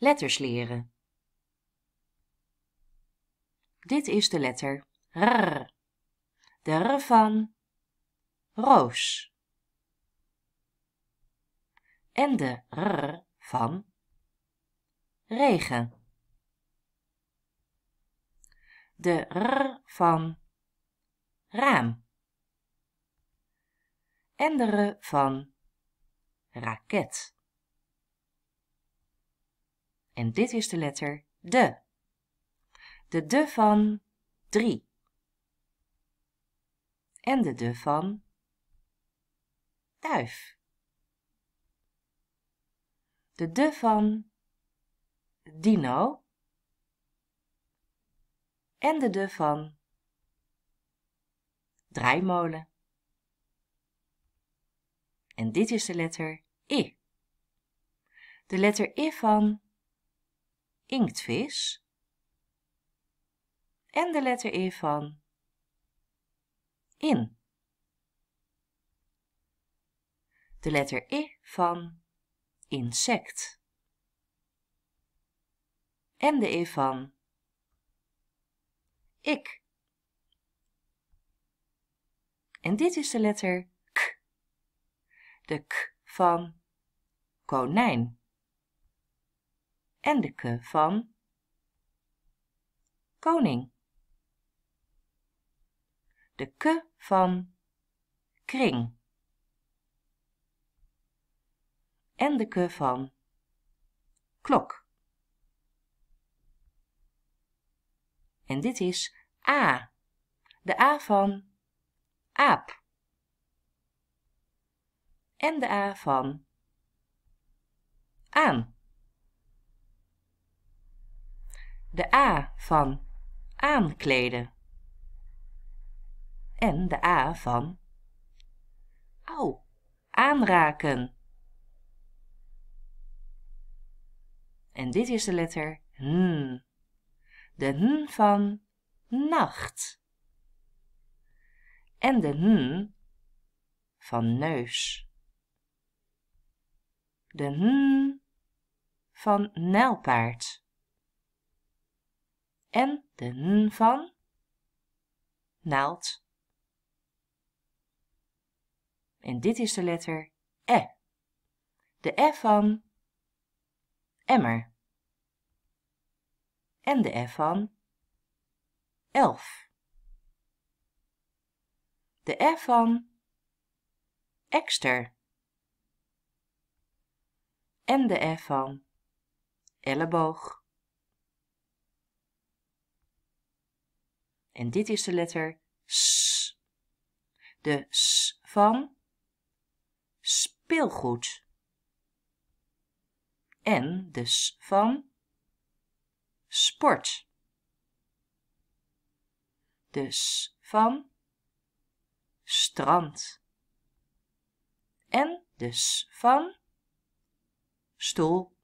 Letters leren. Dit is de letter R. De R van roos. En de R van regen. De R van raam. En de R van raket. En dit is de letter de. De de van drie En de de van duif. De de van dino. En de de van draaimolen. En dit is de letter I. De letter I van inktvis en de letter E van in. De letter I e van insect en de E van ik. En dit is de letter k, de k van konijn en de ke van koning. De ke van kring. En de ke van klok. En dit is A. De A van aap. En de A van aan. de A van aankleden en de A van au, aanraken. En dit is de letter N. De N van nacht. En de N van neus. De N van nijlpaard en de n van naald. En dit is de letter E. De E van emmer. En de E van elf. De E van ekster. En de E van elleboog. En dit is de letter S. De S van speelgoed. En de S van sport. De S van strand. En de S van stoel.